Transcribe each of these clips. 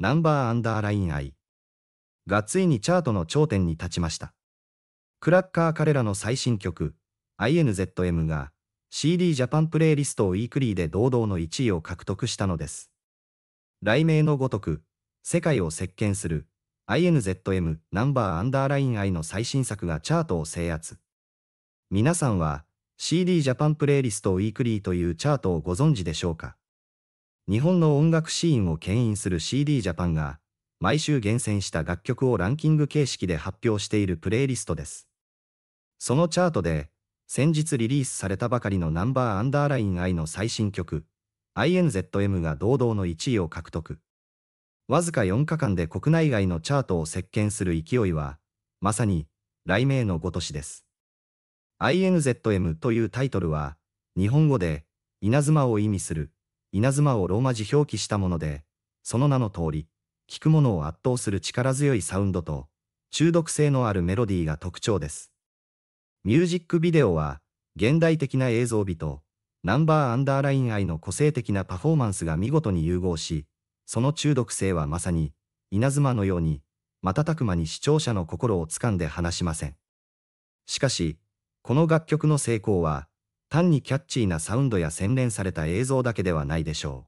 ナンバーアンダーライン愛がついにチャートの頂点に立ちました。クラッカー彼らの最新曲 INZM が CD ジャパンプレイリストウィークリーで堂々の1位を獲得したのです。雷鳴のごとく、世界を席巻する INZM ナンバーアンダーラインイの最新作がチャートを制圧。皆さんは CD ジャパンプレイリストウィークリーというチャートをご存知でしょうか日本の音楽シーンを牽引する CD ジャパンが、毎週厳選した楽曲をランキング形式で発表しているプレイリストです。そのチャートで、先日リリースされたばかりのナンバーアンダーライン I の最新曲、INZM が堂々の1位を獲得。わずか4日間で国内外のチャートを席巻する勢いは、まさに、雷鳴のごとしです。INZM というタイトルは、日本語で、稲妻を意味する、稲妻をローマ字表記したもので、その名の通り、聴くものを圧倒する力強いサウンドと、中毒性のあるメロディーが特徴です。ミュージックビデオは、現代的な映像美と、ナンバーアンダーライン愛の個性的なパフォーマンスが見事に融合し、その中毒性はまさに、稲妻のように、瞬く間に視聴者の心をつかんで離しません。しかし、この楽曲の成功は、単にキャッチーなサウンドや洗練された映像だけではないでしょ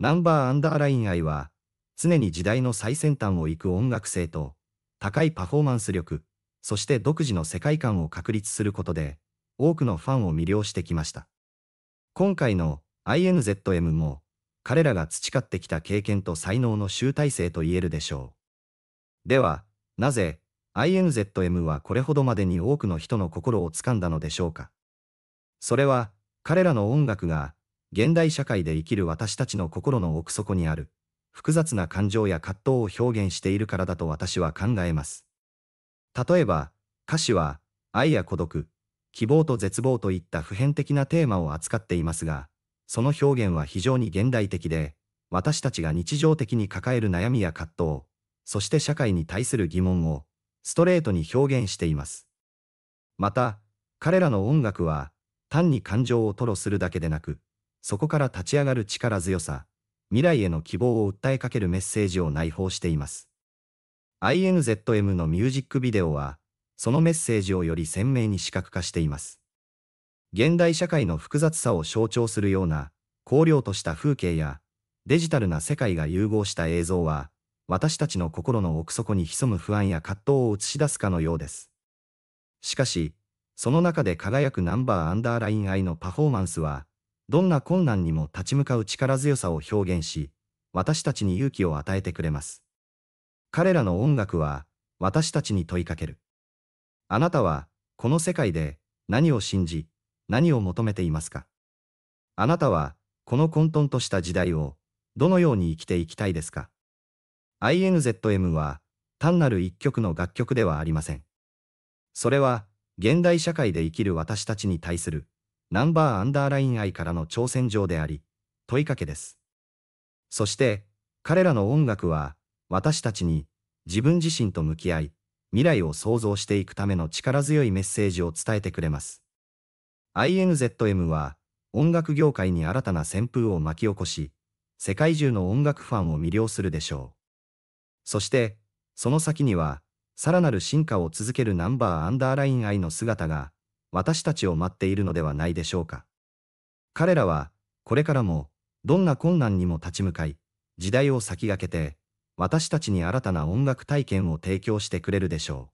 う。ナンバーアンダーライン愛は、常に時代の最先端を行く音楽性と、高いパフォーマンス力、そして独自の世界観を確立することで、多くのファンを魅了してきました。今回の INZM も、彼らが培ってきた経験と才能の集大成と言えるでしょう。では、なぜ INZM はこれほどまでに多くの人の心をつかんだのでしょうか。それは、彼らの音楽が、現代社会で生きる私たちの心の奥底にある、複雑な感情や葛藤を表現しているからだと私は考えます。例えば、歌詞は、愛や孤独、希望と絶望といった普遍的なテーマを扱っていますが、その表現は非常に現代的で、私たちが日常的に抱える悩みや葛藤、そして社会に対する疑問を、ストレートに表現しています。また、彼らの音楽は、単に感情を吐露するだけでなく、そこから立ち上がる力強さ、未来への希望を訴えかけるメッセージを内包しています。INZM のミュージックビデオは、そのメッセージをより鮮明に視覚化しています。現代社会の複雑さを象徴するような、荒涼とした風景や、デジタルな世界が融合した映像は、私たちの心の奥底に潜む不安や葛藤を映し出すかのようです。しかし、その中で輝くナンバーアンダーライン愛のパフォーマンスは、どんな困難にも立ち向かう力強さを表現し、私たちに勇気を与えてくれます。彼らの音楽は、私たちに問いかける。あなたは、この世界で、何を信じ、何を求めていますかあなたは、この混沌とした時代を、どのように生きていきたいですか ?INZM は、単なる一曲の楽曲ではありません。それは、現代社会で生きる私たちに対する、ナンバーアンダーライン愛からの挑戦状であり、問いかけです。そして、彼らの音楽は、私たちに、自分自身と向き合い、未来を創造していくための力強いメッセージを伝えてくれます。INZM は、音楽業界に新たな旋風を巻き起こし、世界中の音楽ファンを魅了するでしょう。そして、その先には、さらなる進化を続けるナンバーアンダーライン愛の姿が、私たちを待っているのではないでしょうか。彼らは、これからも、どんな困難にも立ち向かい、時代を先駆けて、私たちに新たな音楽体験を提供してくれるでしょ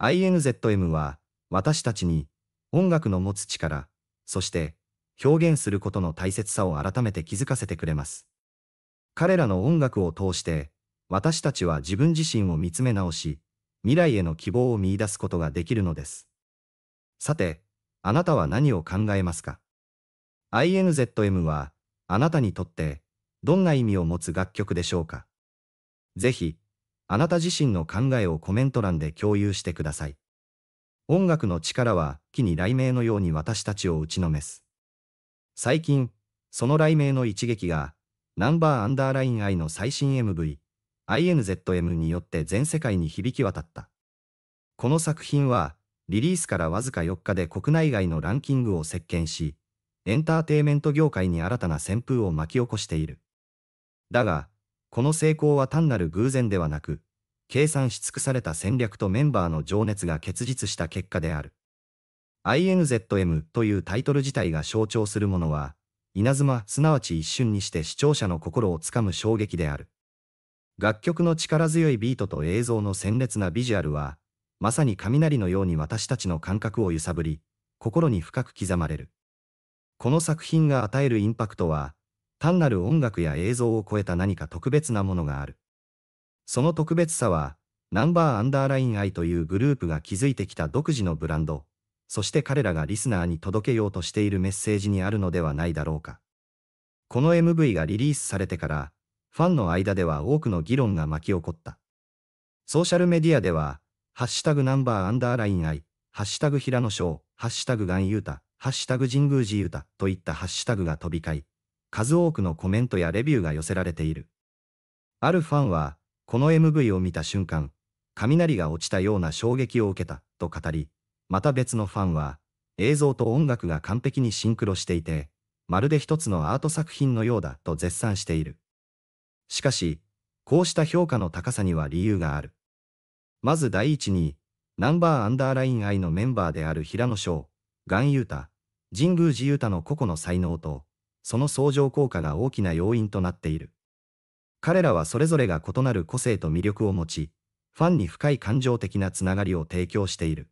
う。INZM は、私たちに、音楽の持つ力、そして、表現することの大切さを改めて気づかせてくれます。彼らの音楽を通して、私たちは自分自身を見つめ直し、未来への希望を見出すことができるのです。さて、あなたは何を考えますか ?INZM は、あなたにとって、どんな意味を持つ楽曲でしょうかぜひ、あなた自身の考えをコメント欄で共有してください。音楽の力は、木に雷鳴のように私たちを打ちのめす。最近、その雷鳴の一撃が、ナンバーアンダーライン I の最新 MV、INZM によって全世界に響き渡った。この作品は、リリースからわずか4日で国内外のランキングを席巻し、エンターテイメント業界に新たな旋風を巻き起こしている。だが、この成功は単なる偶然ではなく、計算し尽くされた戦略とメンバーの情熱が結実した結果である。INZM というタイトル自体が象徴するものは、稲妻すなわち一瞬にして視聴者の心をつかむ衝撃である。楽曲の力強いビートと映像の鮮烈なビジュアルは、まさに雷のように私たちの感覚を揺さぶり、心に深く刻まれる。この作品が与えるインパクトは、単なる音楽や映像を超えた何か特別なものがある。その特別さは、ナンバーアンダーライン愛というグループが築いてきた独自のブランド、そして彼らがリスナーに届けようとしているメッセージにあるのではないだろうか。この MV がリリースされてから、ファンの間では多くの議論が巻き起こった。ソーシャルメディアでは、ハッシュタグナンバーアンダーラインイハッシュタグ平野翔、ハッシュタグガンユータ、ハッシュタグ神宮寺ータといったハッシュタグが飛び交い、数多くのコメントやレビューが寄せられている。あるファンは、この MV を見た瞬間、雷が落ちたような衝撃を受けたと語り、また別のファンは、映像と音楽が完璧にシンクロしていて、まるで一つのアート作品のようだと絶賛している。しかし、こうした評価の高さには理由がある。まず第一に、ナンバーアンダーライン I のメンバーである平野翔、岩優太、神宮寺優太の個々の才能と、その相乗効果が大きな要因となっている。彼らはそれぞれが異なる個性と魅力を持ち、ファンに深い感情的なつながりを提供している。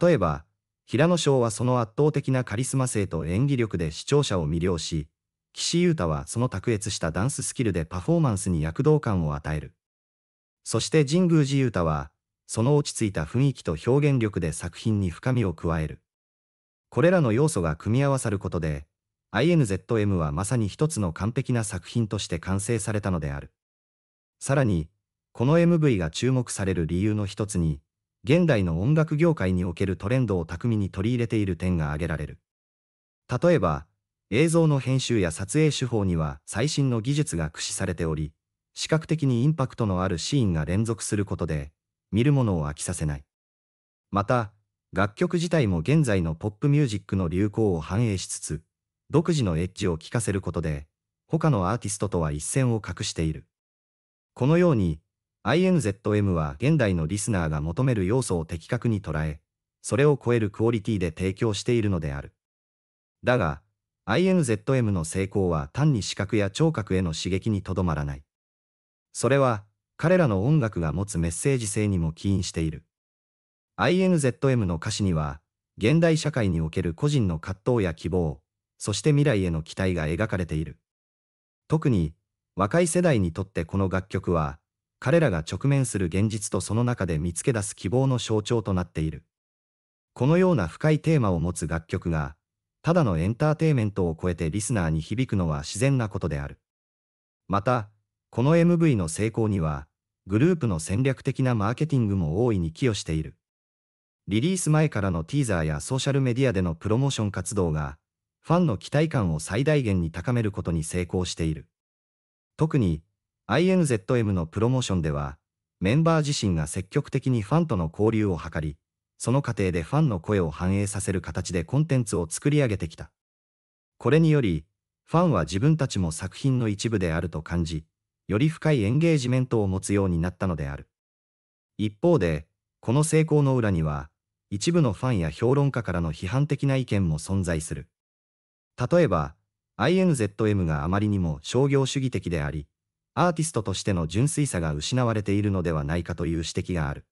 例えば、平野翔はその圧倒的なカリスマ性と演技力で視聴者を魅了し、岸優太はその卓越したダンススキルでパフォーマンスに躍動感を与える。そして神宮寺優太は、その落ち着いた雰囲気と表現力で作品に深みを加える。これらの要素が組み合わさることで、INZM はまさに一つの完璧な作品として完成されたのである。さらに、この MV が注目される理由の一つに、現代の音楽業界におけるトレンドを巧みに取り入れている点が挙げられる。例えば、映像の編集や撮影手法には最新の技術が駆使されており、視覚的にインパクトのあるシーンが連続することで、見るものを飽きさせない。また、楽曲自体も現在のポップミュージックの流行を反映しつつ、独自のエッジを効かせることで、他のアーティストとは一線を画している。このように、INZM は現代のリスナーが求める要素を的確に捉え、それを超えるクオリティで提供しているのである。だが、INZM の成功は単に視覚や聴覚への刺激にとどまらない。それは、彼らの音楽が持つメッセージ性にも起因している。INZM の歌詞には、現代社会における個人の葛藤や希望、そして未来への期待が描かれている。特に、若い世代にとってこの楽曲は、彼らが直面する現実とその中で見つけ出す希望の象徴となっている。このような深いテーマを持つ楽曲が、ただのエンターテイメントを超えてリスナーに響くのは自然なことである。また、この MV の成功には、グループの戦略的なマーケティングも大いに寄与している。リリース前からのティーザーやソーシャルメディアでのプロモーション活動が、ファンの期待感を最大限に高めることに成功している。特に、INZM のプロモーションでは、メンバー自身が積極的にファンとの交流を図り、その過程でファンの声を反映させる形でコンテンツを作り上げてきた。これにより、ファンは自分たちも作品の一部であると感じ、より深いエンゲージメントを持つようになったのである。一方で、この成功の裏には、一部のファンや評論家からの批判的な意見も存在する。例えば、INZM があまりにも商業主義的であり、アーティストとしての純粋さが失われているのではないかという指摘がある。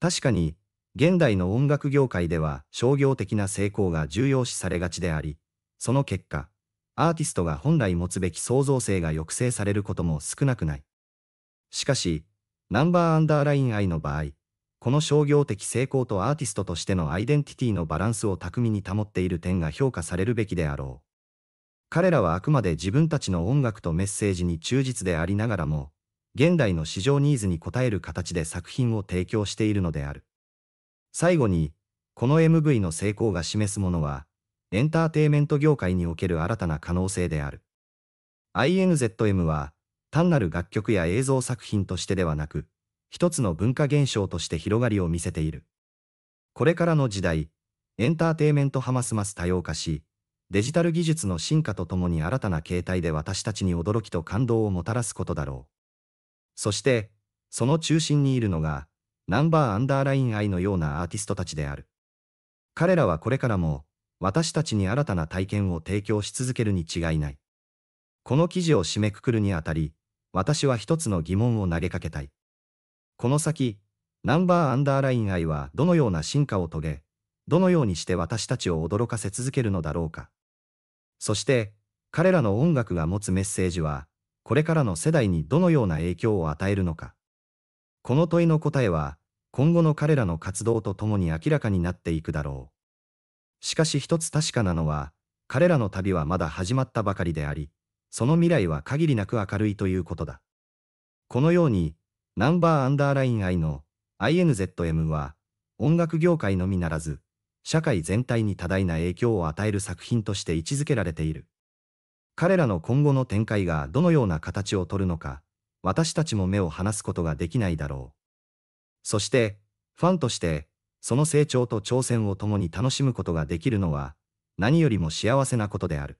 確かに、現代の音楽業界では商業的な成功が重要視されがちであり、その結果、アーティストが本来持つべき創造性が抑制されることも少なくない。しかし、ナンバーアンダーライン愛の場合、この商業的成功とアーティストとしてのアイデンティティのバランスを巧みに保っている点が評価されるべきであろう。彼らはあくまで自分たちの音楽とメッセージに忠実でありながらも、現代の市場ニーズに応える形で作品を提供しているのである。最後に、この MV の成功が示すものは、エンターテイメント業界における新たな可能性である。INZM は、単なる楽曲や映像作品としてではなく、一つの文化現象として広がりを見せている。これからの時代、エンターテイメントはますます多様化し、デジタル技術の進化とともに新たな形態で私たちに驚きと感動をもたらすことだろう。そして、その中心にいるのが、ナンバーアンダーライン愛のようなアーティストたちである。彼らはこれからも、私たちに新たな体験を提供し続けるに違いない。この記事を締めくくるにあたり、私は一つの疑問を投げかけたい。この先、ナンバーアンダーライン愛はどのような進化を遂げ、どのようにして私たちを驚かせ続けるのだろうか。そして、彼らの音楽が持つメッセージは、これからの世代にどのような影響を与えるのか。この問いの答えは、今後の彼らの活動とともに明らかになっていくだろう。しかし一つ確かなのは、彼らの旅はまだ始まったばかりであり、その未来は限りなく明るいということだ。このように、ナンバーアンダーライン I の INZM は、音楽業界のみならず、社会全体に多大な影響を与える作品として位置づけられている。彼らの今後の展開がどのような形をとるのか、私たちも目を離すことができないだろう。そして、ファンとして、その成長と挑戦を共に楽しむことができるのは、何よりも幸せなことである。